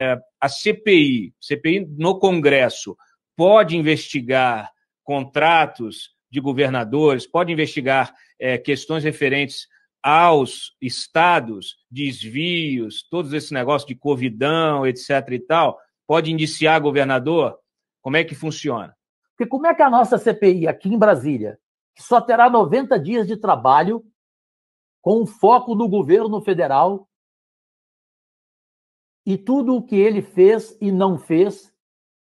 É, a CPI, CPI no Congresso, pode investigar contratos de governadores, pode investigar é, questões referentes aos estados, desvios, todos esse negócio de covidão, etc. e tal, pode indiciar governador? Como é que funciona? Porque como é que a nossa CPI aqui em Brasília, que só terá 90 dias de trabalho, com foco no governo federal, e tudo o que ele fez e não fez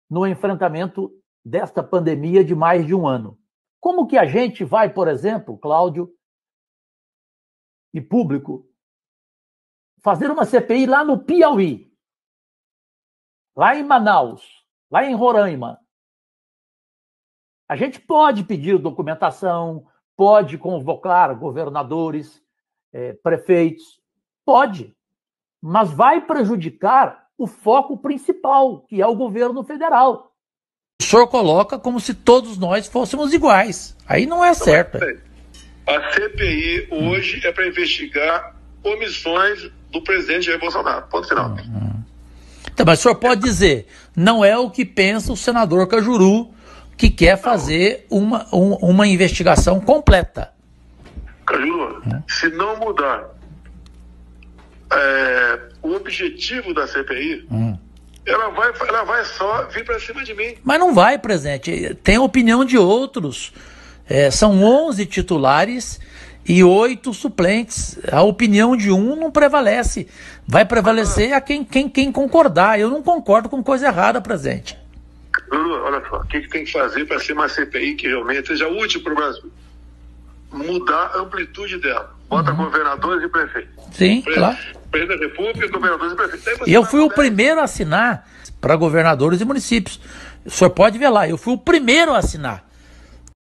no enfrentamento desta pandemia de mais de um ano. Como que a gente vai, por exemplo, Cláudio e público, fazer uma CPI lá no Piauí, lá em Manaus, lá em Roraima? A gente pode pedir documentação, pode convocar governadores, é, prefeitos, pode mas vai prejudicar o foco principal, que é o governo federal. O senhor coloca como se todos nós fôssemos iguais. Aí não é certo. A CPI hoje é para investigar omissões do presidente Jair Bolsonaro. Ponto final. Uhum. Então, mas o senhor pode dizer, não é o que pensa o senador Cajuru, que quer fazer uma, um, uma investigação completa. Cajuru, uhum. se não mudar é, objetivo da CPI, hum. ela, vai, ela vai só vir para cima de mim. Mas não vai, presidente. Tem a opinião de outros. É, são 11 titulares e oito suplentes. A opinião de um não prevalece. Vai prevalecer ah. a quem, quem, quem concordar. Eu não concordo com coisa errada, presidente. Lula, olha só, o que, que tem que fazer para ser uma CPI que realmente seja útil para o Brasil? Mudar a amplitude dela. Bota uhum. governadores e prefeitos. Sim, claro presidente da República, governadores e prefeitos. eu fui o primeiro a assinar para governadores e municípios. O senhor pode ver lá, eu fui o primeiro a assinar.